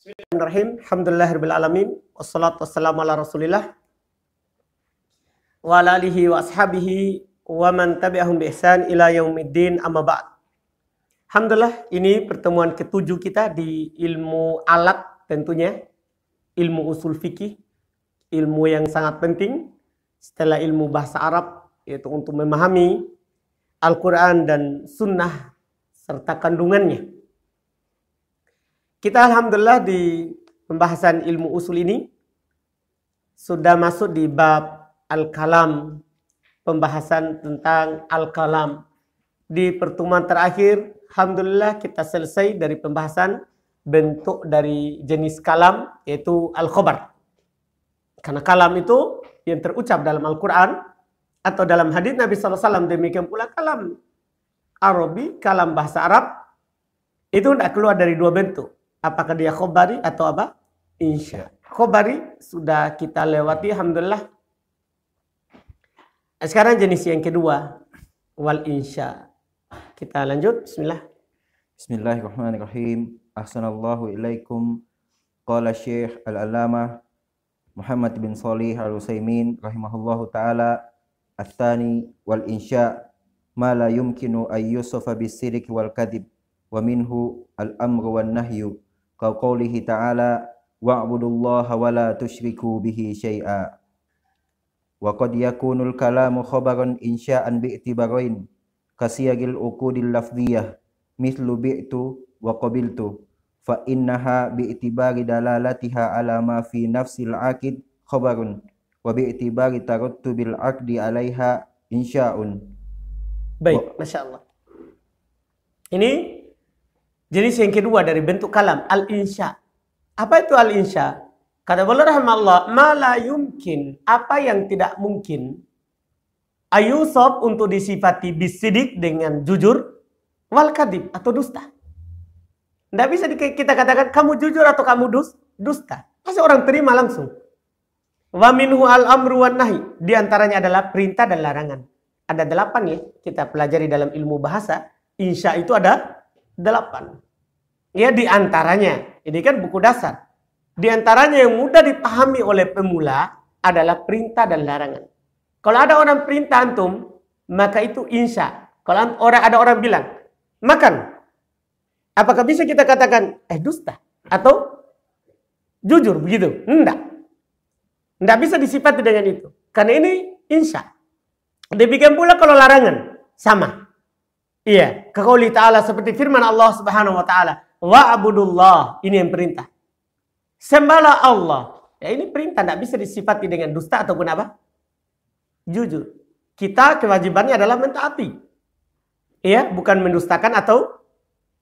Bismillahirrahmanirrahim. Alhamdulillahirrahmanirrahim. Wassalatu wassalamu ala rasulillah. Wa ala alihi wa ashabihi wa man tabi'ahum bi ihsan ila yaumiddin amma ba'd. Alhamdulillah ini pertemuan ketujuh kita di ilmu alat tentunya. Ilmu usul fikih. Ilmu yang sangat penting setelah ilmu bahasa Arab yaitu untuk memahami Al-Quran dan Sunnah serta kandungannya. Kita alhamdulillah di pembahasan ilmu usul ini sudah masuk di bab al-kalam, pembahasan tentang al-kalam. Di pertemuan terakhir, alhamdulillah kita selesai dari pembahasan bentuk dari jenis kalam yaitu al khabar Karena kalam itu yang terucap dalam Al-Quran atau dalam hadis Nabi SAW demikian pula kalam Arabi, kalam bahasa Arab itu tidak keluar dari dua bentuk. Apakah dia khobari atau apa? Insya. Ya. Khobari sudah kita lewati, Alhamdulillah. Sekarang jenis yang kedua, wal insya. Kita lanjut, Bismillah. Bismillahirrahmanirrahim. Assalamualaikum ilaikum. Qala Syekh Al-Alamah Muhammad bin Salih al usaymin rahimahullahu taala الثاني والإنشاء ما bisirik wal-kadib wa minhu al-amru wal-nahyu kaqoulihi qaulihi ta'ala wa'budullaha wa la tusyriku bihi syai'a wa qad yakunul kalamu khabaran insya'an bi'tibarain kasiyagil uqudil lafdhiyah mislu bi'tu wa qabiltu fa innaha bi'tibari dalalatiha ala ma fi nafsil aqid khabarun wa bi'tibari bil aqdi alaiha insya'un baik masyaallah ini Jenis yang kedua dari bentuk kalam al-insya. Apa itu al-insya? Kata Allah Rahmat Allah malayumkin. yumkin, apa yang tidak mungkin. Ayusab untuk disifati bisidik dengan jujur, wal kadib atau dusta. Tidak bisa kita katakan kamu jujur atau kamu dus, dusta. Pasti orang terima langsung. Wa minhu al amru wan nahi. Di antaranya adalah perintah dan larangan. Ada delapan ya, kita pelajari dalam ilmu bahasa. Insya itu ada delapan. Ya di antaranya, ini kan buku dasar. Di antaranya yang mudah dipahami oleh pemula adalah perintah dan larangan. Kalau ada orang perintah antum, maka itu insya. Kalau orang ada orang bilang, makan. Apakah bisa kita katakan, eh dusta? Atau jujur begitu? Enggak. Enggak bisa disifati dengan itu. Karena ini insya. Demikian pula kalau larangan, sama. Iya, kekuali ta'ala seperti firman Allah subhanahu wa ta'ala wa'budullah. Ini yang perintah. sembala Allah. Ya, ini perintah, tidak bisa disifati dengan dusta ataupun apa? Jujur. Kita kewajibannya adalah mentaati. Ya, bukan mendustakan atau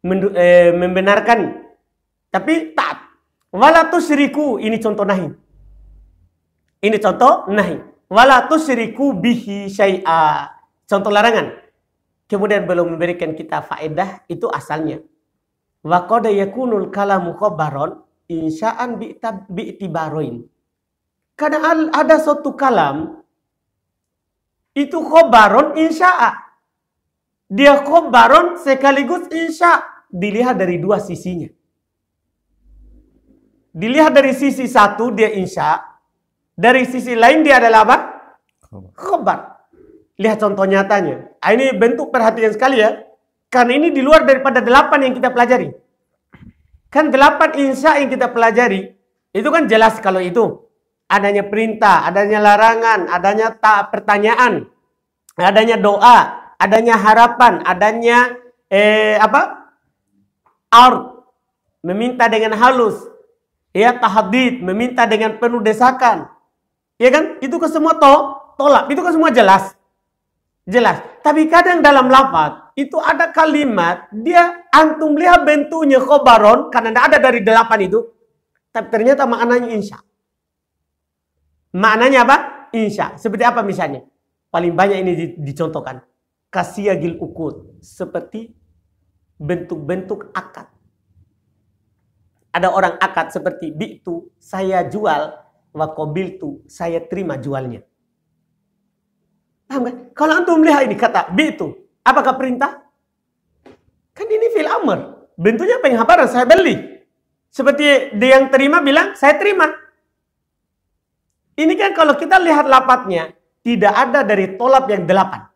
mendu eh, membenarkan. Tapi taat. Wala tusyriku, ini contoh nahi. Ini contoh nahi. Wala tusyriku bihi syai'a. Contoh larangan. Kemudian belum memberikan kita faedah, itu asalnya. Wa qad yakunul kalamu khabaron insya'an bi'tibaroin. Karena ada suatu kalam itu khabaron insya'a. Dia khabaron sekaligus insya. Dilihat dari dua sisinya. Dilihat dari sisi satu dia insya. Dari sisi lain dia adalah apa? Khobar. Lihat contoh nyatanya. Ah, ini bentuk perhatian sekali ya. Karena ini di luar daripada delapan yang kita pelajari. Kan delapan insya yang kita pelajari, itu kan jelas kalau itu. Adanya perintah, adanya larangan, adanya tak pertanyaan, adanya doa, adanya harapan, adanya eh, apa? Ar meminta dengan halus. Ya, tahadid, meminta dengan penuh desakan. Ya kan? Itu ke semua to, tolak. Itu kan semua jelas. Jelas. Tapi kadang dalam lafad, itu ada kalimat dia antum lihat bentuknya khobaron karena tidak ada dari delapan itu tapi ternyata maknanya insya maknanya apa insya seperti apa misalnya paling banyak ini dicontohkan kasiyagil ukut seperti bentuk-bentuk akad ada orang akad seperti bitu saya jual wakobiltu saya terima jualnya paham kan kalau antum lihat ini kata bitu Apakah perintah? Kan ini fil amr. Bentuknya penghabaran, saya beli. Seperti dia yang terima bilang, saya terima. Ini kan kalau kita lihat lapatnya, tidak ada dari tolap yang delapan.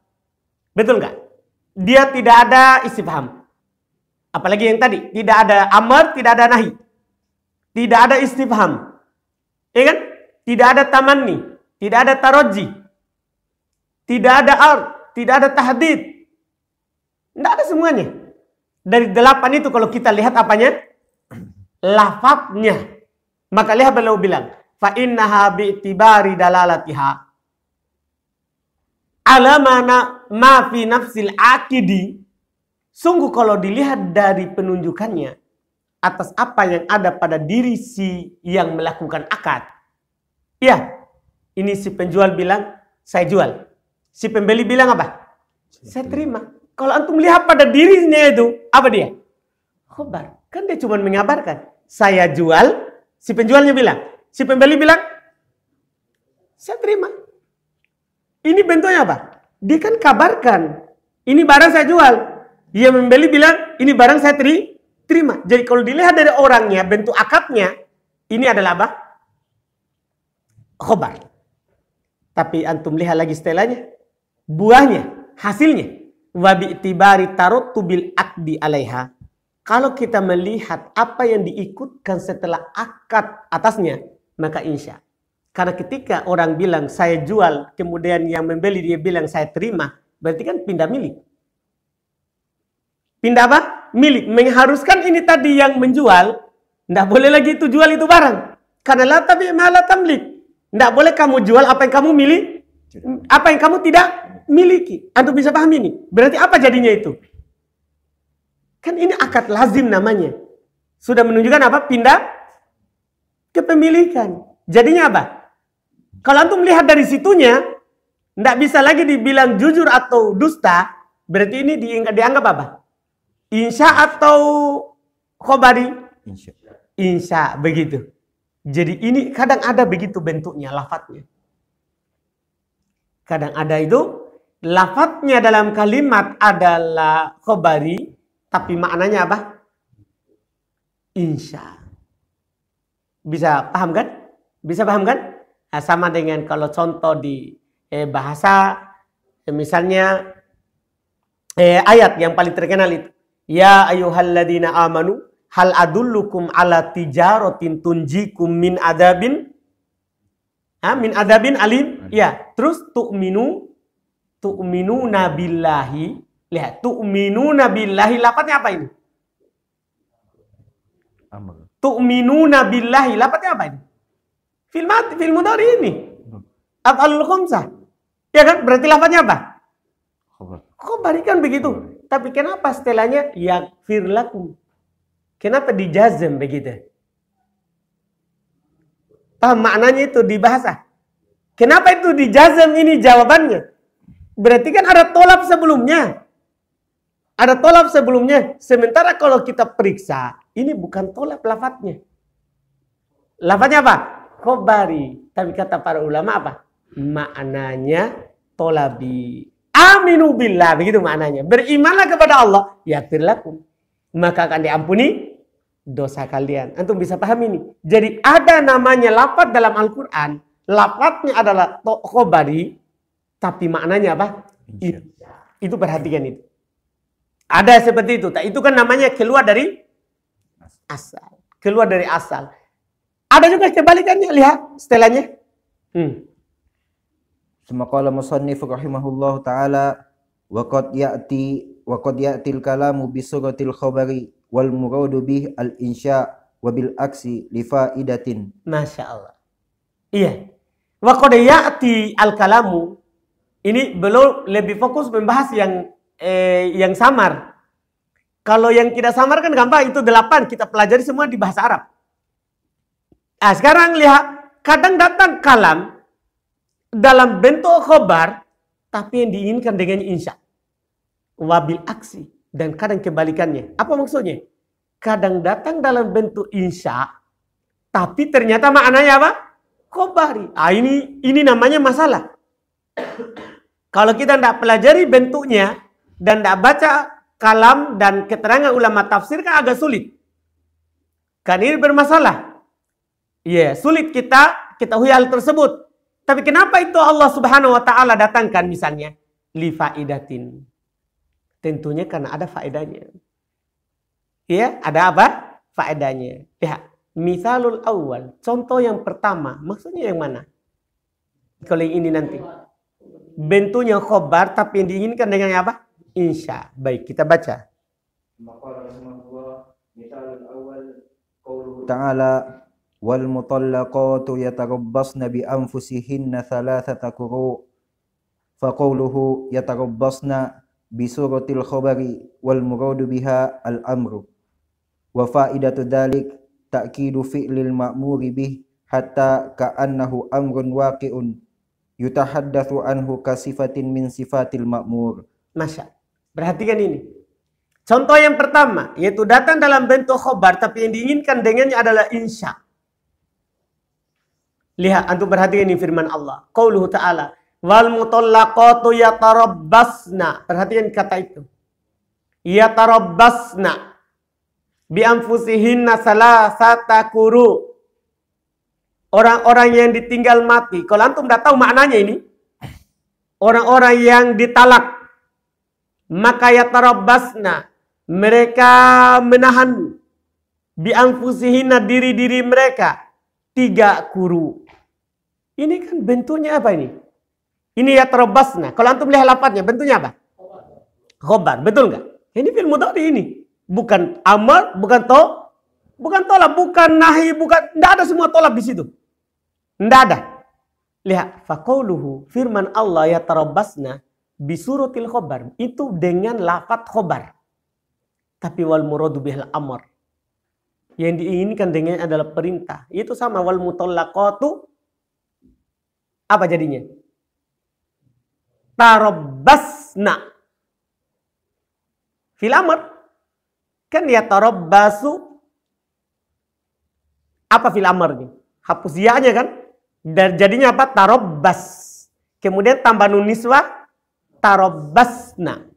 Betul nggak? Dia tidak ada istifham. Apalagi yang tadi, tidak ada amr, tidak ada nahi. Tidak ada istifham. Ya kan? Tidak ada tamanni, tidak ada taroji, tidak ada ar, tidak ada tahdid, tidak ada semuanya. Dari delapan itu kalau kita lihat apanya? lafaznya Maka lihat beliau bilang, fa innaha bi'tibari dalalatiha Alamana ma fi nafsil akidi sungguh kalau dilihat dari penunjukannya atas apa yang ada pada diri si yang melakukan akad. Ya, ini si penjual bilang saya jual. Si pembeli bilang apa? Saya terima. Kalau antum lihat pada dirinya itu, apa dia? Khobar. Kan dia cuma mengabarkan. Saya jual, si penjualnya bilang. Si pembeli bilang, saya terima. Ini bentuknya apa? Dia kan kabarkan. Ini barang saya jual. Dia membeli bilang, ini barang saya teri terima. Jadi kalau dilihat dari orangnya, bentuk akadnya, ini adalah apa? Khobar. Tapi antum lihat lagi setelahnya. Buahnya, hasilnya wabi'tibari akdi alaiha. Kalau kita melihat apa yang diikutkan setelah akad atasnya, maka insya. Karena ketika orang bilang saya jual, kemudian yang membeli dia bilang saya terima, berarti kan pindah milik. Pindah apa? Milik. Mengharuskan ini tadi yang menjual, tidak boleh lagi itu jual itu barang. Karena la tapi malah tamlik. Tidak boleh kamu jual apa yang kamu milih, apa yang kamu tidak miliki. Antum bisa paham ini. Berarti apa jadinya itu? Kan ini akad lazim namanya. Sudah menunjukkan apa? Pindah kepemilikan. Jadinya apa? Kalau antum melihat dari situnya, tidak bisa lagi dibilang jujur atau dusta, berarti ini dianggap, dianggap apa? Insya atau khobari? Insya. Insya, begitu. Jadi ini kadang ada begitu bentuknya, lafadznya. Kadang ada itu lafadznya dalam kalimat adalah khobari tapi maknanya apa? Insya. Bisa paham kan? Bisa paham kan? Nah, sama dengan kalau contoh di eh, bahasa eh, misalnya eh, ayat yang paling terkenal itu ya ayuhalladina amanu hal adullukum ala tijarotin tunjikum min adabin Ha? Min adabin alim. Ya. Terus tu'minu. Tu'minu nabilahi Lihat. Tu'minu nabilahi Lapatnya apa ini? Amr. Tu'minu nabilahi Lapatnya apa ini? Film, film dari ini. Hmm. Af'alul khumsah. Ya kan? Berarti lapatnya apa? kok Khobar kan begitu. Tapi kenapa setelahnya yakfir lakum? Kenapa dijazem begitu? Paham maknanya itu di bahasa? Kenapa itu di ini jawabannya? Berarti kan ada tolap sebelumnya. Ada tolap sebelumnya. Sementara kalau kita periksa, ini bukan tolap lafadznya. Lafadznya apa? Khobari. Tapi kata para ulama apa? Maknanya tolabi. Aminu billah. Begitu maknanya. Berimanlah kepada Allah. Ya firlakum. Maka akan diampuni dosa kalian. Antum bisa paham ini. Jadi ada namanya lapat dalam Al-Quran. Lapatnya adalah tokobari. Tapi maknanya apa? Itu, itu perhatikan itu. Ada seperti itu. Itu kan namanya keluar dari asal. Keluar dari asal. Ada juga kebalikannya. Lihat setelahnya. Hmm. Suma qala musannif taala wa ya'ti wa ya'til kalamu bisuratil khobari wal muradu bih al insya wa aksi li faidatin. Masya Iya. Wa ya'ti al kalamu ini belum lebih fokus membahas yang eh, yang samar. Kalau yang tidak samar kan gampang itu delapan kita pelajari semua di bahasa Arab. Nah, sekarang lihat kadang datang kalam dalam bentuk khobar tapi yang diinginkan dengan insya wabil aksi dan kadang kebalikannya. Apa maksudnya? Kadang datang dalam bentuk insya, tapi ternyata maknanya apa? Kobari. Ah ini ini namanya masalah. Kalau kita tidak pelajari bentuknya dan tidak baca kalam dan keterangan ulama tafsir kan agak sulit. Kan ini bermasalah. Iya, yeah, sulit kita kita hal tersebut. Tapi kenapa itu Allah Subhanahu wa taala datangkan misalnya li faidatin Tentunya karena ada faedahnya. Ya, ada apa? Faedahnya. Ya. misalul awal, contoh yang pertama, maksudnya yang mana? Kalau yang ini nanti. Bentuknya khobar tapi yang diinginkan dengan apa? Insya. Baik, kita baca. Ta'ala wal mutallaqatu yatarabbasna bi anfusihinna thalathata quru' fa qawluhu yatarabbasna bisuratil khabari wal muradu biha al amru wa faidatu dalik ta'kidu fi'lil ma'muri bih hatta ka'annahu amrun waqi'un yutahaddatsu anhu kasifatin min sifatil ma'mur Masya perhatikan ini contoh yang pertama yaitu datang dalam bentuk khobar tapi yang diinginkan dengannya adalah insya lihat antum perhatikan ini firman Allah qauluhu ta'ala Wal mutallaqatu yatarabbasna. Perhatikan kata itu. Yatarabbasna bi anfusihinna salasata quru. Orang-orang yang ditinggal mati. Kalau antum tidak tahu maknanya ini. Orang-orang yang ditalak. Maka yatarabbasna. Mereka menahan bi anfusihinna diri-diri mereka tiga kuru. Ini kan bentuknya apa ini? Ini ya terobasna. Kalau antum lihat lapatnya bentuknya apa? Khobar. Betul nggak? Ini film mudhari ini. Bukan amar, bukan to, bukan tolak, bukan nahi, bukan tidak ada semua tolak di situ. Tidak ada. Lihat fakauluhu firman Allah ya tarabasna bisurutil khobar itu dengan lafat khobar. Tapi wal muradu bihal amar Yang diinginkan dengan adalah perintah. Itu sama wal mutolakotu. apa jadinya? tarobbasna Fil amr kan ya tarobbasu apa fil amrnya? Hapus ya aja kan? Dan jadinya apa? tarobbas Kemudian tambah nuniswa tarobbasna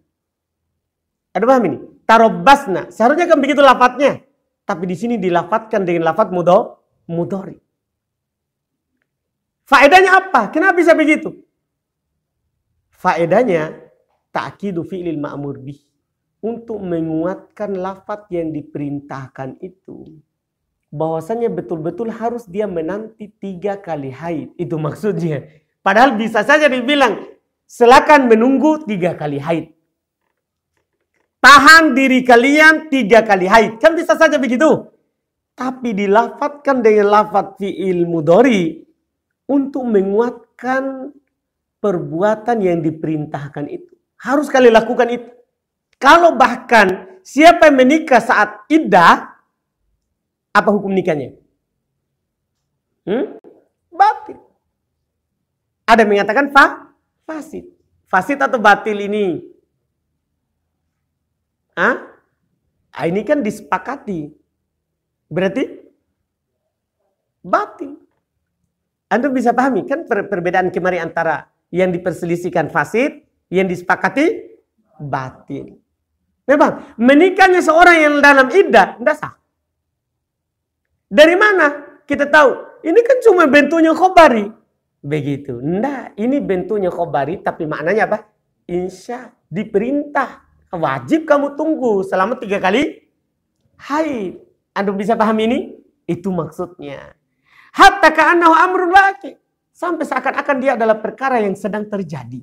Ada paham ini? tarobbasna Seharusnya kan begitu lafadnya Tapi di sini dilafatkan dengan lafat mudor mudori Faedahnya apa? Kenapa bisa begitu? Faedahnya ta'kidu fi'lil ma'mur bih untuk menguatkan lafat yang diperintahkan itu bahwasanya betul-betul harus dia menanti tiga kali haid itu maksudnya padahal bisa saja dibilang silakan menunggu tiga kali haid tahan diri kalian tiga kali haid kan bisa saja begitu tapi dilafatkan dengan lafat fi'il mudori untuk menguatkan perbuatan yang diperintahkan itu. Harus kalian lakukan itu. Kalau bahkan siapa yang menikah saat iddah, apa hukum nikahnya? Hmm? Batil. Ada yang mengatakan fa fasid. Fasid atau batil ini? Hah? Nah, ini kan disepakati. Berarti batil. Anda bisa pahami kan per perbedaan kemarin antara yang diperselisihkan fasid, yang disepakati batin. Memang menikahnya seorang yang dalam iddah tidak sah. Dari mana kita tahu? Ini kan cuma bentuknya khobari. Begitu. Nah, ini bentuknya khobari tapi maknanya apa? Insya diperintah. Wajib kamu tunggu selama tiga kali Hai, Anda bisa paham ini? Itu maksudnya. Hatta ka'annahu amrun laki. Sampai seakan-akan dia adalah perkara yang sedang terjadi.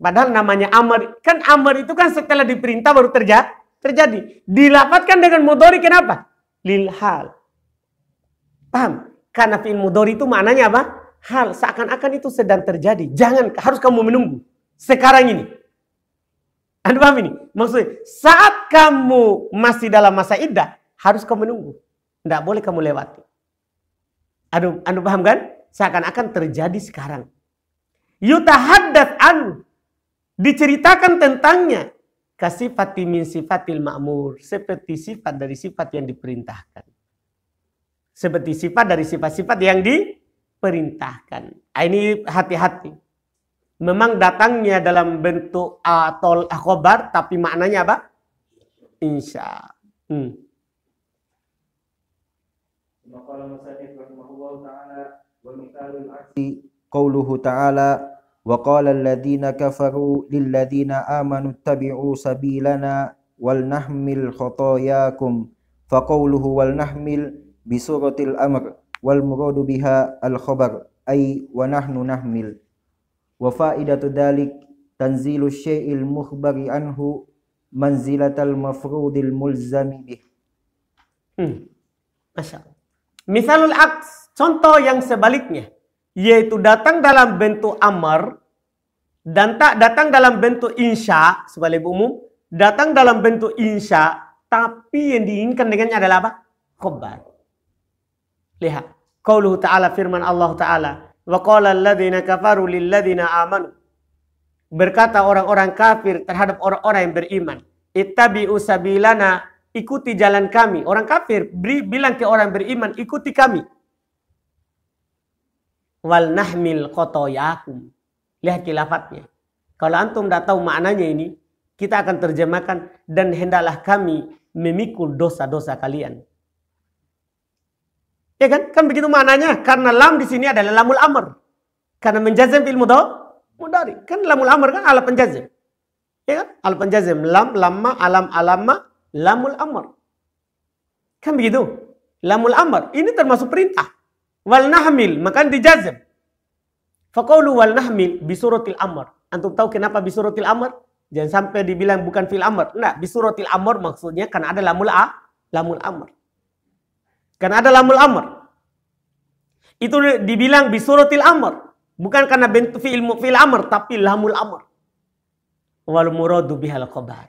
Padahal namanya amar. Kan amar itu kan setelah diperintah baru terja terjadi. dilaporkan dengan mudori kenapa? Lil hal. Paham? Karena fi'il mudori itu maknanya apa? Hal. Seakan-akan itu sedang terjadi. Jangan. Harus kamu menunggu. Sekarang ini. Anda paham ini? Maksudnya saat kamu masih dalam masa iddah harus kamu menunggu. Tidak boleh kamu lewati. anda anu paham kan? seakan-akan terjadi sekarang. Yutahaddat an diceritakan tentangnya kasifati min sifatil ma'mur seperti sifat dari sifat yang diperintahkan. Seperti sifat dari sifat-sifat yang diperintahkan. Ah, ini hati-hati. Memang datangnya dalam bentuk atol ah, akobar, ah, tapi maknanya apa? Insya. Hmm. والمثال العكسي قوله تعالى وقال الذين كفروا للذين آمنوا اتبعوا سبيلنا ولنحمل خطاياكم فقوله ولنحمل بسورة الأمر والمراد بها الخبر أي ونحن نحمل وفائدة ذلك تنزيل الشيء المخبر عنه منزلة المفروض الملزم به ما شاء الله Misalul aks, contoh yang sebaliknya, yaitu datang dalam bentuk amar dan tak datang dalam bentuk insya sebaliknya umum, datang dalam bentuk insya, tapi yang diinginkan dengannya adalah apa? Khobar. Lihat, qauluhu ta'ala firman Allah ta'ala, wa qala alladhina kafaru lilladhina amanu. Berkata orang-orang kafir terhadap orang-orang yang beriman, ittabi'u sabilana ikuti jalan kami. Orang kafir beri, bilang ke orang beriman, ikuti kami. Wal nahmil kotoyakum. Lihat kilafatnya. Kalau antum tidak tahu maknanya ini, kita akan terjemahkan dan hendaklah kami memikul dosa-dosa kalian. Ya kan? Kan begitu maknanya. Karena lam di sini adalah lamul amr. Karena menjazam ilmu mudhari. Mudari. Kan lamul amr kan ala penjazam. Ya kan? Ala penjazam lam lama, alam alama lamul amr. Kan begitu? Lamul amr. Ini termasuk perintah. Wal nahmil. Maka dijazm. Fakaulu wal nahmil bisurotil amr. Antum tahu kenapa bisurotil amr? Jangan sampai dibilang bukan fil amr. Nah, bisurotil amr maksudnya karena ada lamul a, lamul amr. Karena ada lamul amr. Itu dibilang bisurotil amr. Bukan karena bentuk fil fil amr, tapi lamul amr. Wal muradu bihal khabar.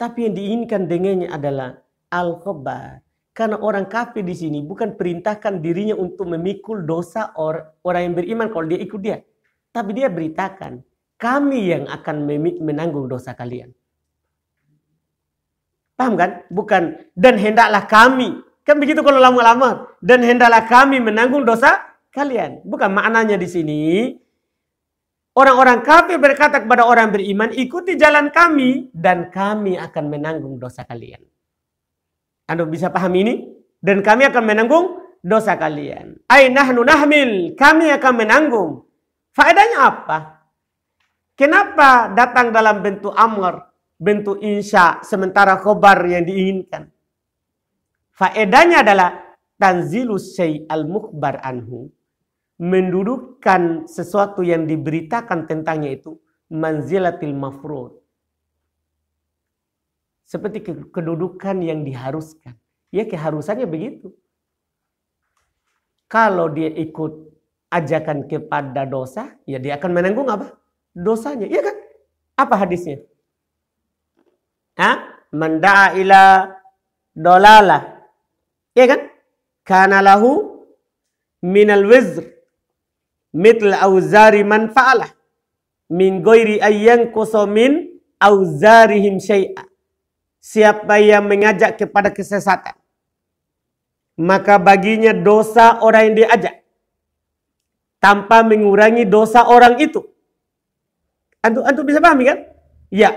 Tapi yang diinginkan dengannya adalah al khobar Karena orang kafir di sini bukan perintahkan dirinya untuk memikul dosa or, orang yang beriman kalau dia ikut dia. Tapi dia beritakan, kami yang akan menanggung dosa kalian. Paham kan? Bukan, dan hendaklah kami. Kan begitu kalau lama-lama. Dan hendaklah kami menanggung dosa kalian. Bukan maknanya di sini Orang-orang kafir berkata kepada orang beriman, ikuti jalan kami dan kami akan menanggung dosa kalian. Anda bisa paham ini? Dan kami akan menanggung dosa kalian. Aynahnu nahmil, kami akan menanggung. Faedahnya apa? Kenapa datang dalam bentuk amr, bentuk insya, sementara khobar yang diinginkan? Faedahnya adalah tanzilus syai al-mukbar anhu mendudukkan sesuatu yang diberitakan tentangnya itu manzilatil mafrud. Seperti kedudukan yang diharuskan. Ya keharusannya begitu. Kalau dia ikut ajakan kepada dosa, ya dia akan menanggung apa? Dosanya. Iya kan? Apa hadisnya? Hah? Manda'a ila dolala. Iya kan? Kana lahu minal wizr mitl auzari man fa'alah min goiri ayyan kusomin auzarihim syai'a. Siapa yang mengajak kepada kesesatan. Maka baginya dosa orang yang diajak. Tanpa mengurangi dosa orang itu. Antum, antum bisa pahami kan? Ya.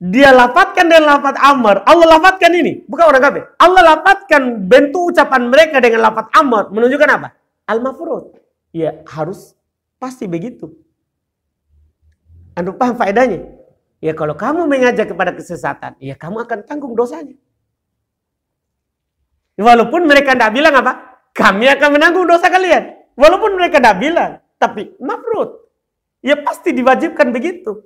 Dia lafatkan dengan lafat amar. Allah lafatkan ini. Bukan orang kafir. Allah lafatkan bentuk ucapan mereka dengan lafat amar. Menunjukkan apa? Al-mafrud. Ya harus pasti begitu. Anda paham faedahnya? Ya kalau kamu mengajak kepada kesesatan, ya kamu akan tanggung dosanya. Walaupun mereka tidak bilang apa? Kami akan menanggung dosa kalian. Walaupun mereka tidak bilang. Tapi mabrut. Ya pasti diwajibkan begitu.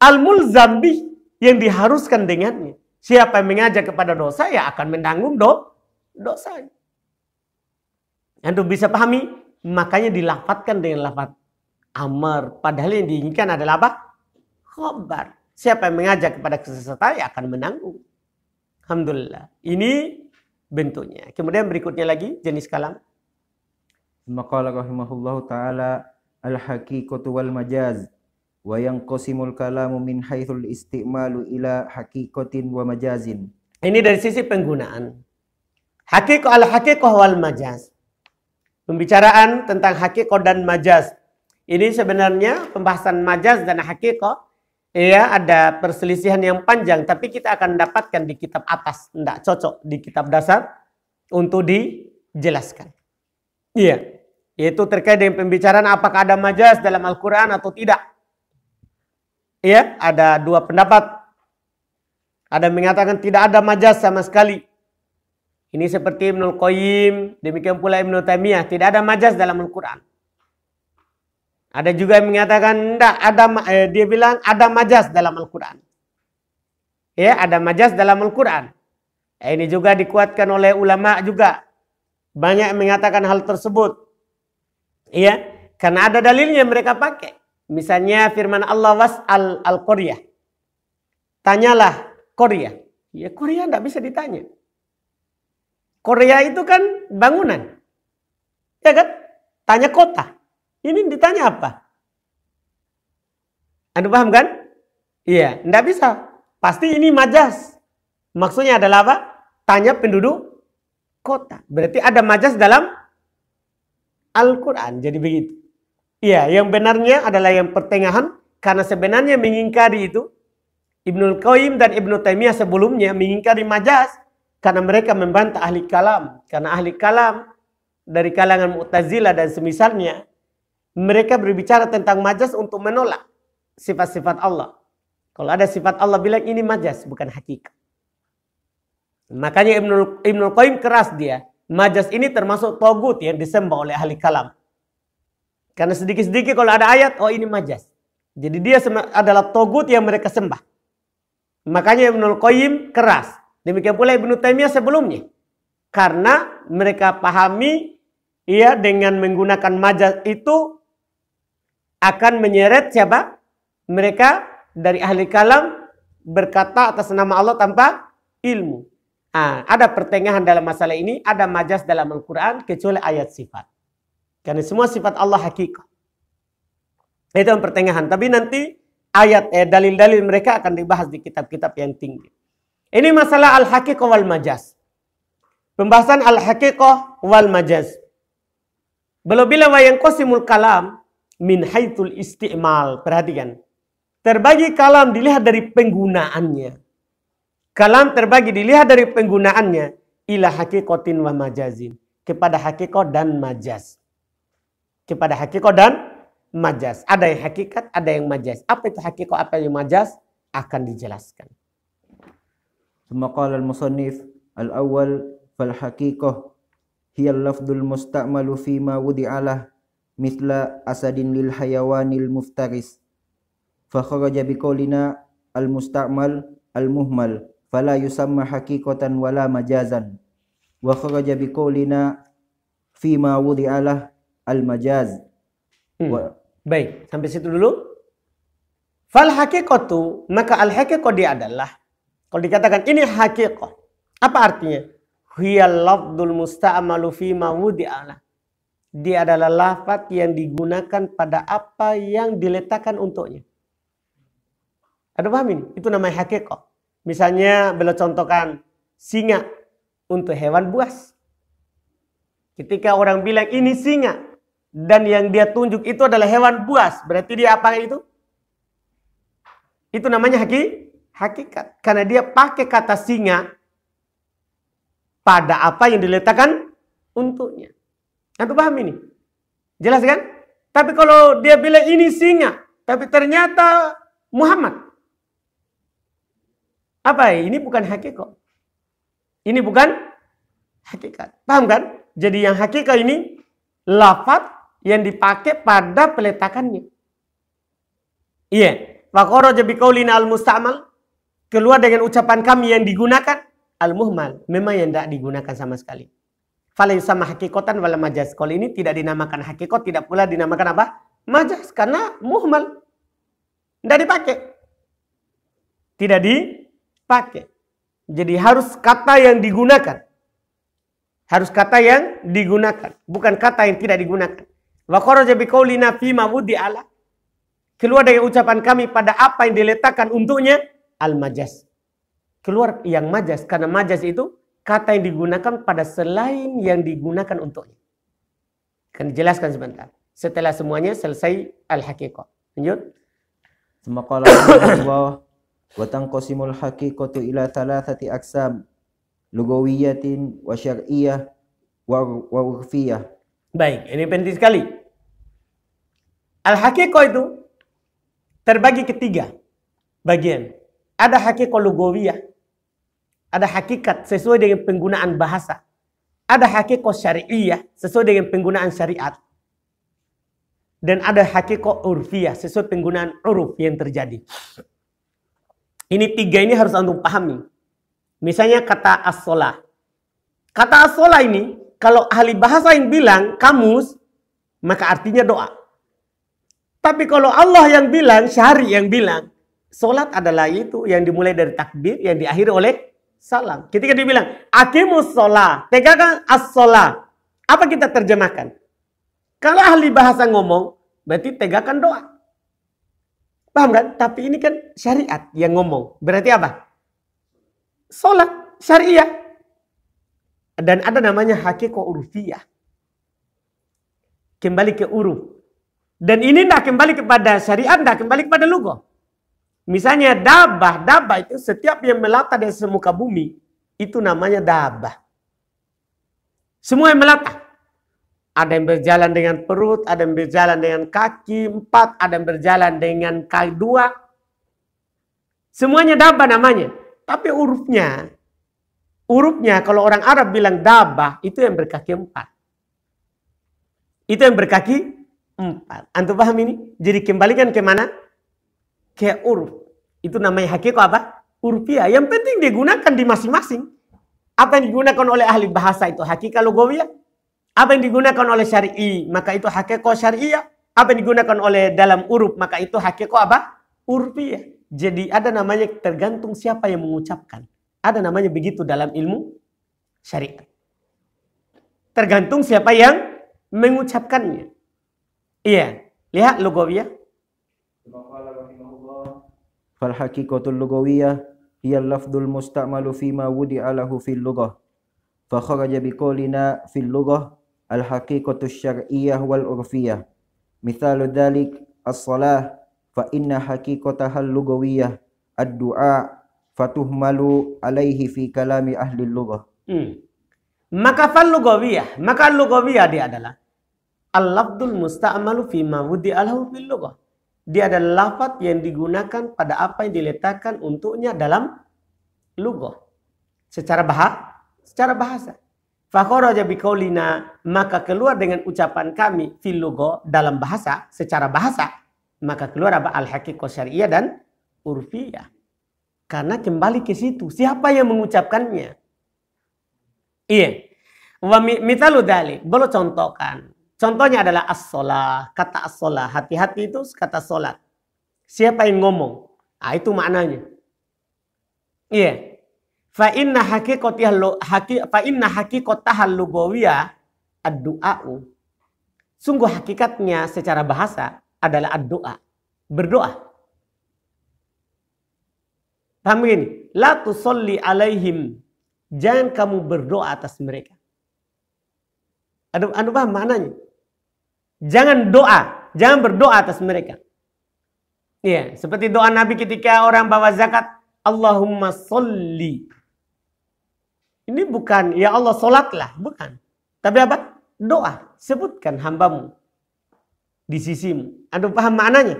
al zambi yang diharuskan dengannya. Siapa yang mengajak kepada dosa ya akan menanggung do dosanya. Anda bisa pahami makanya dilafatkan dengan lafat amar. Padahal yang diinginkan adalah apa? Khobar. Siapa yang mengajak kepada kesesatan ya akan menanggung. Alhamdulillah. Ini bentuknya. Kemudian berikutnya lagi jenis kalam. Maqala rahimahullahu taala al-haqiqatu wal majaz wa yanqasimul kalamu min haythul istimalu ila haqiqatin wa majazin. Ini dari sisi penggunaan. Hakikat al hakikat wal majaz. Pembicaraan tentang hakikat dan majaz. Ini sebenarnya pembahasan majaz dan hakikat. Ya, ada perselisihan yang panjang, tapi kita akan dapatkan di kitab atas. Tidak cocok di kitab dasar untuk dijelaskan. Iya, yaitu terkait dengan pembicaraan apakah ada majaz dalam Al-Quran atau tidak. Iya, ada dua pendapat. Ada yang mengatakan tidak ada majaz sama sekali. Ini seperti al Qayyim, demikian pula Ibnu Taimiyah, tidak ada majas dalam Al-Qur'an. Ada juga yang mengatakan tidak ada eh, dia bilang ada majas dalam Al-Qur'an. Ya, ada majas dalam Al-Qur'an. Eh, ini juga dikuatkan oleh ulama juga. Banyak yang mengatakan hal tersebut. ya karena ada dalilnya mereka pakai. Misalnya firman Allah was al-Qaryah. Tanyalah Korea. Ya Korea tidak bisa ditanya. Korea itu kan bangunan. Ya kan? Tanya kota. Ini ditanya apa? Anda paham kan? Iya, ndak bisa. Pasti ini majas. Maksudnya adalah apa? Tanya penduduk kota. Berarti ada majas dalam Al-Quran. Jadi begitu. Iya, yang benarnya adalah yang pertengahan. Karena sebenarnya mengingkari itu Ibnul Qayyim dan Ibnu Taimiyah sebelumnya mengingkari majas karena mereka membantah ahli kalam. Karena ahli kalam dari kalangan mu'tazila dan semisalnya, mereka berbicara tentang majas untuk menolak sifat-sifat Allah. Kalau ada sifat Allah bilang ini majas, bukan hakikat. Makanya Ibnul Ibnu Qayyim keras dia. Majas ini termasuk togut yang disembah oleh ahli kalam. Karena sedikit-sedikit kalau ada ayat, oh ini majas. Jadi dia adalah togut yang mereka sembah. Makanya Ibnu Qayyim keras. Demikian pula Ibnu Taimiyah sebelumnya. Karena mereka pahami ia ya, dengan menggunakan majaz itu akan menyeret siapa? Mereka dari ahli kalam berkata atas nama Allah tanpa ilmu. Nah, ada pertengahan dalam masalah ini, ada majas dalam Al-Quran kecuali ayat sifat. Karena semua sifat Allah hakikat. Itu yang pertengahan. Tapi nanti ayat dalil eh, dalil-dalil mereka akan dibahas di kitab-kitab yang tinggi. Ini masalah al-haqiqah wal majaz. Pembahasan al-haqiqah wal majaz. Belum bila wa kosimul kalam min haitul istimal. Perhatikan. Terbagi kalam dilihat dari penggunaannya. Kalam terbagi dilihat dari penggunaannya ila hakikotin wa majazin. Kepada haqiqah dan majaz. Kepada haqiqah dan majaz. Ada yang hakikat, ada yang majaz. Apa itu hakikat, apa yang majaz akan dijelaskan. ثم قال المصنف الأول فالحقيقة هي اللفظ المستعمل فيما وضع له مثل أسد للحيوان المفترس فخرج بقولنا المستعمل المهمل فلا يسمى حقيقة ولا مجازا وخرج بقولنا فيما وضع له المجاز و... baik sampai situ dulu fal hakikatu maka al hakikah dia adalah kalau dikatakan ini hakikat, apa artinya? Hiya lafdul musta'amalu fi mawudi'ala. Dia adalah lafat yang digunakan pada apa yang diletakkan untuknya. Ada paham ini? Itu namanya hakikat. Misalnya beliau contohkan singa untuk hewan buas. Ketika orang bilang ini singa dan yang dia tunjuk itu adalah hewan buas, berarti dia apa itu? Itu namanya hakikat hakikat. Karena dia pakai kata singa pada apa yang diletakkan untuknya. Aku nah, paham ini? Jelas kan? Tapi kalau dia bilang ini singa, tapi ternyata Muhammad. Apa ini bukan hakikat. Ini bukan hakikat. Paham kan? Jadi yang hakikat ini lafat yang dipakai pada peletakannya. Iya. Fakoro jadi kaulina al mustamal keluar dengan ucapan kami yang digunakan al-muhmal memang yang tidak digunakan sama sekali. Falai sama hakikotan wala majas. Kalau ini tidak dinamakan hakikat tidak pula dinamakan apa? Majas karena muhmal. Tidak dipakai. Tidak dipakai. Jadi harus kata yang digunakan. Harus kata yang digunakan, bukan kata yang tidak digunakan. Wa kharaja biqaulina fi ma ala. Keluar dari ucapan kami pada apa yang diletakkan untuknya al-majas. Keluar yang majas karena majas itu kata yang digunakan pada selain yang digunakan untuknya. Akan jelaskan sebentar. Setelah semuanya selesai al-haqiqah. Lanjut. Semakala Allah wa tanqasimul haqiqatu ila thalathati aksam lugawiyatin wa syar'iyyah wa urfiyah. Baik, ini penting sekali. Al-haqiqah itu terbagi ketiga bagian. Ada hakikat lugawiyah. Ada hakikat sesuai dengan penggunaan bahasa. Ada hakikat syariah sesuai dengan penggunaan syariat. Dan ada hakikat urfiah sesuai penggunaan uruf yang terjadi. Ini tiga ini harus untuk pahami. Misalnya kata as-salah. Kata as ini kalau ahli bahasa yang bilang kamus maka artinya doa. Tapi kalau Allah yang bilang, syari yang bilang, Solat adalah itu yang dimulai dari takbir yang diakhiri oleh salam. Ketika dia bilang akimus sholat, tegakkan as -sola. Apa kita terjemahkan? Kalau ahli bahasa ngomong, berarti tegakkan doa. Paham kan? Tapi ini kan syariat yang ngomong. Berarti apa? Sholat syariah. Dan ada namanya hakiko urfiyah. Kembali ke uruf. Dan ini tidak kembali kepada syariat, tidak kembali kepada lugah. Misalnya dabah, dabah itu setiap yang melata dari semuka bumi, itu namanya dabah. Semua yang melata. Ada yang berjalan dengan perut, ada yang berjalan dengan kaki empat, ada yang berjalan dengan kaki dua. Semuanya dabah namanya. Tapi urufnya, urufnya kalau orang Arab bilang dabah, itu yang berkaki empat. Itu yang berkaki empat. Antum paham ini? Jadi kembalikan ke mana? Ke uruf. Itu namanya hakikat apa? Urfiah. Yang penting digunakan di masing-masing. Apa yang digunakan oleh ahli bahasa itu hakikat logawiyah. Apa yang digunakan oleh syar'i, maka itu hakikat syariah. Apa yang digunakan oleh dalam uruf, maka itu hakikat apa? Urfiah. Jadi ada namanya tergantung siapa yang mengucapkan. Ada namanya begitu dalam ilmu syariat. Tergantung siapa yang mengucapkannya. Iya. Lihat logawiyah fal haqiqatul lughawiyah hiya lafdul musta'malu fima wudi'a lahu fil lughah fa kharaja biqaulina fil lughah al haqiqatu syar'iyyah wal urfiyah mithalu dhalik as-salah fa inna haqiqataha lughawiyah ad-du'a fatuhmalu alaihi fi kalami ahli lughah hmm. maka fal lugawiyah. maka lugawiyah dia adalah al-lafdul musta'malu fima wudi'a lahu fil lughah dia adalah lafat yang digunakan pada apa yang diletakkan untuknya dalam lugo secara bahasa secara bahasa Fakoraja biqaulina maka keluar dengan ucapan kami fil lugo dalam bahasa secara bahasa maka keluar apa al haqiqah syariah dan urfiyah karena kembali ke situ siapa yang mengucapkannya iya wa mitalu dalik boleh contohkan Contohnya adalah as salah Kata as salah Hati-hati itu kata sholat. Siapa yang ngomong? Ah itu maknanya. Iya. Yeah. Fa inna haqiqatihal haqi fa inna haqiqatahal lugawiyah ad-du'a'u. Sungguh hakikatnya secara bahasa adalah ad-du'a. Berdoa. Paham begini? La tusalli alaihim. Jangan kamu berdoa atas mereka. aduh aduh paham maknanya? Jangan doa, jangan berdoa atas mereka. Iya, seperti doa Nabi ketika orang bawa zakat, Allahumma solli. Ini bukan ya Allah solatlah, bukan. Tapi apa? Doa. Sebutkan hambamu di sisimu. Aduh paham maknanya?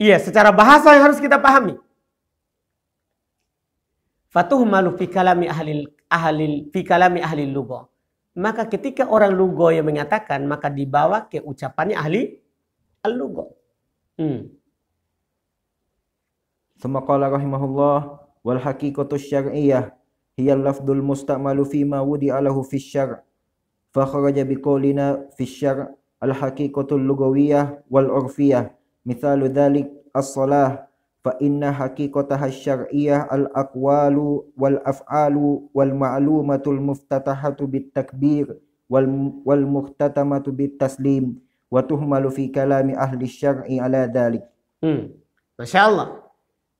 Iya, secara bahasa yang harus kita pahami. Fatuh malu fi kalami ahli ahli fi kalami ahli lugha. Maka ketika orang lugo yang mengatakan, maka dibawa ke ucapannya ahli al-lugo. Hmm. Thumma qala rahimahullah wal haqiqatu syar'iyyah hiya lafdul musta'malu fi ma wudi'a lahu fi syar' fa kharaja bi qawlina fi syar' al haqiqatu lughawiyah wal urfiyah mithalu dhalik as-salah fa inna haqiqataha syar'iyyah al aqwalu wal af'alu wal ma'lumatul muftatahatu bit takbir wal wal muhtatamatu bit taslim wa tuhmalu fi kalami ahli syar'i ala dhalik hmm. Masya Allah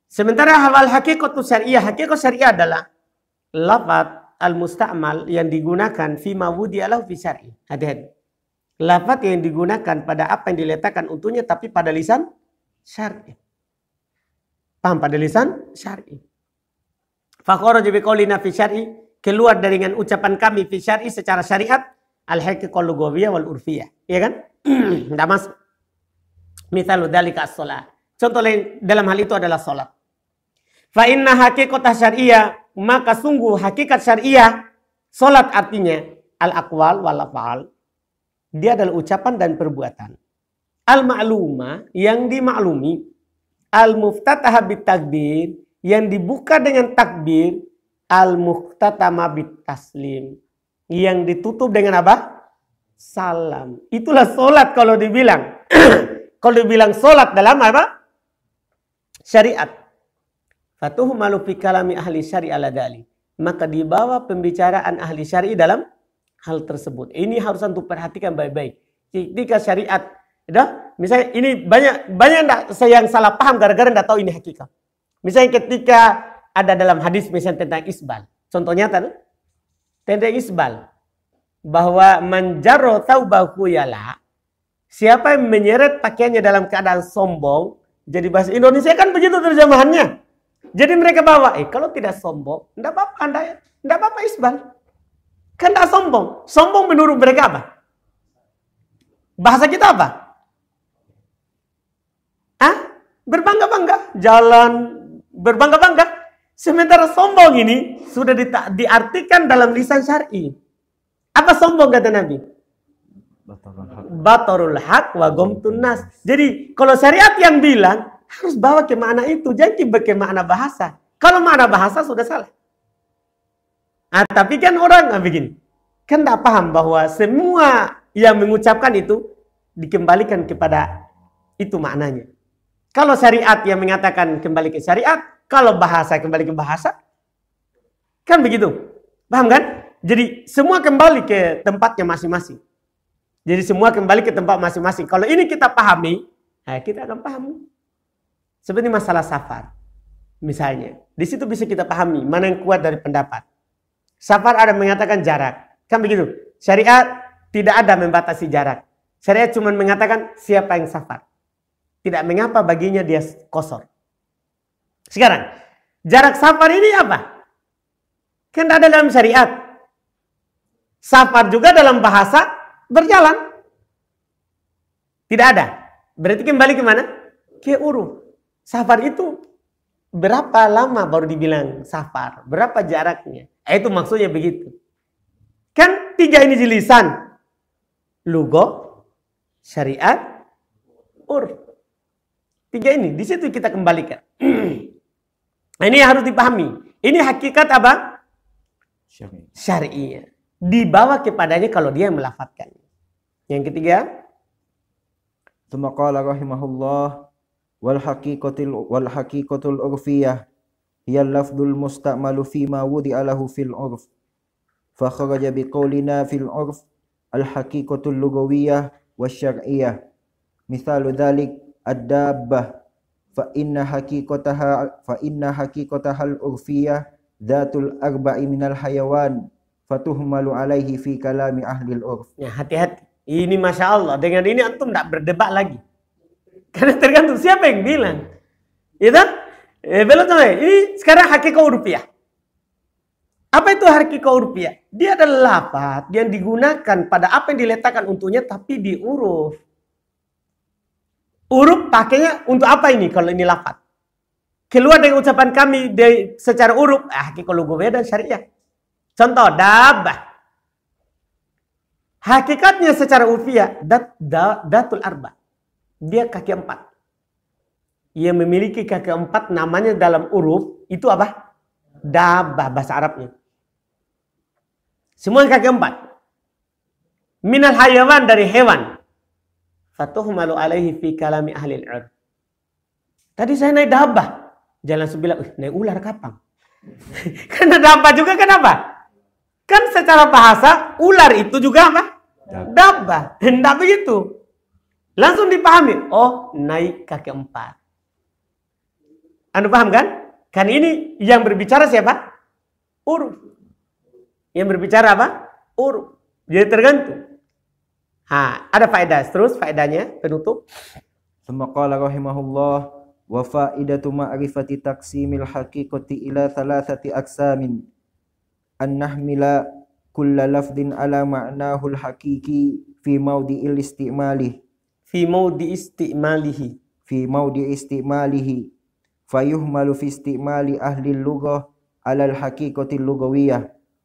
sementara hal haqiqatu syar'iyyah hakikat syariah adalah lafaz al musta'mal yang digunakan fi mawudi ala fi syar'i hati-hati lafaz yang digunakan pada apa yang diletakkan untuknya tapi pada lisan syar'i Paham pada lisan syar'i. fakoro jibi kaulina fi syar'i. Keluar dari dengan ucapan kami fi syar'i secara syariat. Al-haqiqah lugawiyah wal urfiyah. Iya kan? Tidak masuk. misalnya dalika as-salah. Contoh lain dalam hal itu adalah solat Fa inna kota syariah maka sungguh hakikat syariah solat artinya al akwal wal afal. Dia adalah ucapan dan perbuatan. Al ma'luma yang dimaklumi al-muftatah takbir yang dibuka dengan takbir al-muktatama taslim yang ditutup dengan apa? Salam. Itulah solat kalau dibilang. kalau dibilang solat dalam apa? Syariat. Fatuhu malu fi kalami ahli syari ala Maka dibawa pembicaraan ahli syari dalam hal tersebut. Ini harus untuk perhatikan baik-baik. Ketika syariat, dah Misalnya ini banyak banyak enggak saya yang salah paham gara-gara tidak tahu ini hakikat. Misalnya ketika ada dalam hadis misalnya tentang isbal. Contohnya tadi tentang isbal bahwa manjaro taubahu yala siapa yang menyeret pakaiannya dalam keadaan sombong jadi bahasa Indonesia kan begitu terjemahannya jadi mereka bawa eh kalau tidak sombong enggak apa-apa anda enggak apa-apa isbal kan enggak sombong sombong menurut mereka apa bahasa kita apa berbangga-bangga, jalan berbangga-bangga. Sementara sombong ini sudah di, diartikan dalam lisan syar'i. Apa sombong kata Nabi? Batorul hak wa gomtun Jadi kalau syariat yang bilang harus bawa ke mana itu, jadi ke bahasa. Kalau mana bahasa sudah salah. Ah, tapi kan orang nggak ah, begini, kan tidak paham bahwa semua yang mengucapkan itu dikembalikan kepada itu maknanya. Kalau syariat yang mengatakan kembali ke syariat, kalau bahasa kembali ke bahasa. Kan begitu. Paham kan? Jadi semua kembali ke tempatnya masing-masing. Jadi semua kembali ke tempat masing-masing. Kalau ini kita pahami, nah kita akan paham. Seperti masalah safar. Misalnya, di situ bisa kita pahami mana yang kuat dari pendapat. Safar ada mengatakan jarak. Kan begitu? Syariat tidak ada membatasi jarak. Syariat cuma mengatakan siapa yang safar. Tidak mengapa baginya dia kosor. Sekarang, jarak safar ini apa? Kan ada dalam syariat. Safar juga dalam bahasa berjalan. Tidak ada. Berarti kembali ke mana? Ke uruf. Safar itu berapa lama baru dibilang safar? Berapa jaraknya? Eh, itu maksudnya begitu. Kan tiga ini jelisan. Lugo, syariat, uruf. Tiga ini, di situ kita kembalikan. nah, ini harus dipahami. Ini hakikat apa? Syariah. Dibawa kepadanya kalau dia melafatkan. Yang ketiga. Tuma qala rahimahullah wal haqiqatul wal haqiqatul urfiyah hiya lafdul musta'malu fi ma fil urf. Fa kharaja bi fil urf al haqiqatul lugawiyah wasyar'iyah. Misalu dhalik ad-dabbah fa inna haqiqataha fa inna haqiqataha al-urfiyah dhatul arba'i minal hayawan fatuhmalu alaihi fi kalami ahli al-urf. Ya, hati-hati. Ini Masya Allah. Dengan ini antum tidak berdebat lagi. Karena tergantung siapa yang bilang. Ya kan? Eh, belum Ini sekarang hakikat rupiah. Apa itu hakikat rupiah? Dia adalah lapat yang digunakan pada apa yang diletakkan untuknya tapi diuruf. Uruf pakainya untuk apa ini kalau ini lafat? Keluar dari ucapan kami dari, secara uruf ah kalau gue beda syariah. Contoh, dabah. Hakikatnya secara ufiah, dat, da, datul arba. Dia kaki empat. Yang memiliki kaki empat namanya dalam uruf, itu apa? Dabah, bahasa Arabnya. Semua kaki empat. Minal hayawan dari hewan fatuhmalu alaihi fi kalami ahli al Tadi saya naik dabah. Jalan sebelah, uh, naik ular kapang. Karena dabah juga kenapa? Kan secara bahasa ular itu juga apa? Dabah. Hendak begitu. Langsung dipahami. Oh, naik kaki empat. Anda paham kan? Kan ini yang berbicara siapa? Uruf. Yang berbicara apa? Uruf. Jadi tergantung. Ha, ada faedah. Terus faedahnya penutup. Semakala rahimahullah wa faidatu ma'rifati taqsimil haqiqati ila thalathati aqsamin an nahmila kulla lafdin ala ma'nahul haqiqi fi mawdi'il istimali fi mawdi istimalihi fi mawdi istimalihi fayuhmalu fi istimali ahli lughah ala al haqiqati lughawiyah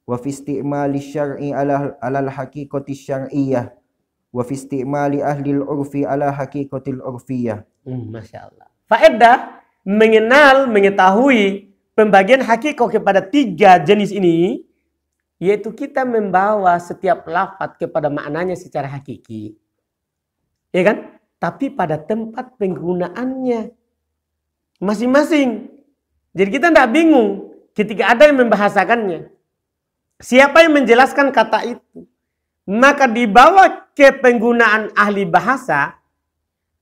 wa fi istimali syar'i ala al haqiqati syar'iyyah wa fi istimali ahli urfi ala hakikatil urfiyah. Hmm, Masya Allah. Faedah mengenal, mengetahui pembagian hakikat kepada tiga jenis ini yaitu kita membawa setiap lafat kepada maknanya secara hakiki. Ya kan? Tapi pada tempat penggunaannya masing-masing. Jadi kita tidak bingung ketika ada yang membahasakannya. Siapa yang menjelaskan kata itu? maka dibawa ke penggunaan ahli bahasa,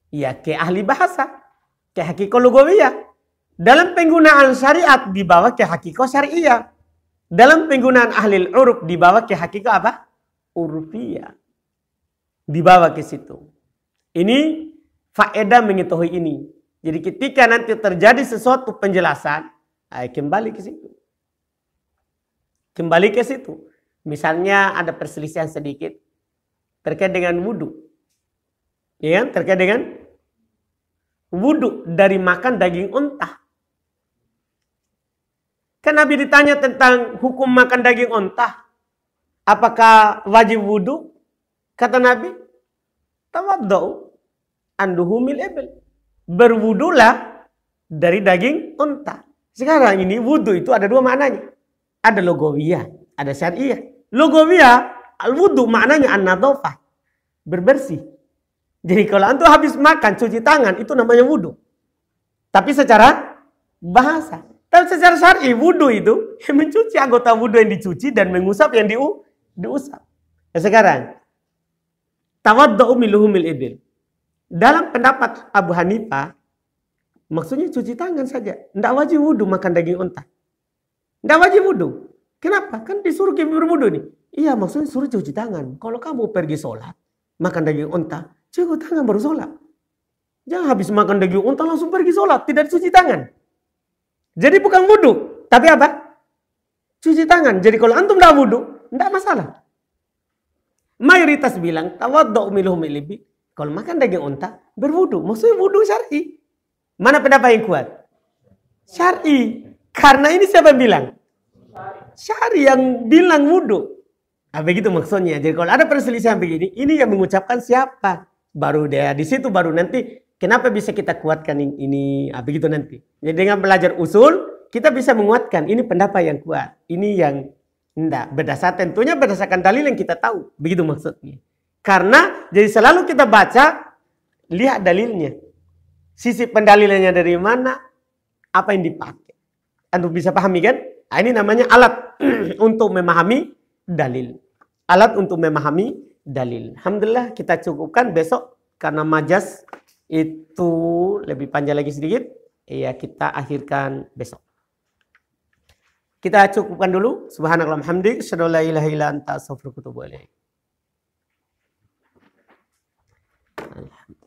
ya ke ahli bahasa, ke hakiko lugawiyah. Dalam penggunaan syariat dibawa ke hakiko syariah. Dalam penggunaan ahli uruf dibawa ke hakiko apa? Urfiyah. Dibawa ke situ. Ini faedah mengetahui ini. Jadi ketika nanti terjadi sesuatu penjelasan, kembali ke situ. Kembali ke situ. Misalnya ada perselisihan sedikit terkait dengan wudhu. Ya, kan? terkait dengan wudhu dari makan daging unta. Kan Nabi ditanya tentang hukum makan daging unta. Apakah wajib wudhu? Kata Nabi, anduhu anduhumil ebel. Berwudulah dari daging unta. Sekarang ini wudhu itu ada dua maknanya. Ada logowiyah, ada syariah. Logobia al-wudu maknanya an Berbersih. Jadi kalau antum habis makan cuci tangan itu namanya wudu. Tapi secara bahasa. Tapi secara syar'i wudu itu mencuci anggota wudu yang dicuci dan mengusap yang di, diusap. Ya sekarang tawaddu miluhumil ibil. Dalam pendapat Abu Hanifah maksudnya cuci tangan saja. Tidak wajib wudu makan daging unta. Tidak wajib wudu. Kenapa? Kan disuruh kita berwudu nih. Iya maksudnya suruh cuci tangan. Kalau kamu pergi sholat, makan daging unta, cuci tangan baru sholat. Jangan habis makan daging unta langsung pergi sholat, tidak cuci tangan. Jadi bukan wudhu, tapi apa? Cuci tangan. Jadi kalau antum tidak wudhu, tidak masalah. Mayoritas bilang, Kalau makan daging unta, berwudhu. Maksudnya wudhu syari. Mana pendapat yang kuat? Syari. Karena ini siapa bilang? syari yang bilang wudhu. Nah, begitu maksudnya. Jadi kalau ada perselisihan begini, ini yang mengucapkan siapa? Baru dia di situ baru nanti kenapa bisa kita kuatkan ini? Nah, begitu nanti. Jadi dengan belajar usul, kita bisa menguatkan ini pendapat yang kuat, ini yang tidak Berdasar tentunya berdasarkan dalil yang kita tahu. Begitu maksudnya. Karena jadi selalu kita baca lihat dalilnya. Sisi pendalilannya dari mana? Apa yang dipakai? untuk bisa pahami kan? Ah, ini namanya alat untuk memahami dalil. Alat untuk memahami dalil. Alhamdulillah kita cukupkan besok karena majas itu lebih panjang lagi sedikit. Ya kita akhirkan besok. Kita cukupkan dulu. Subhanallah hamdik. Syadullah ilaha ila Alhamdulillah.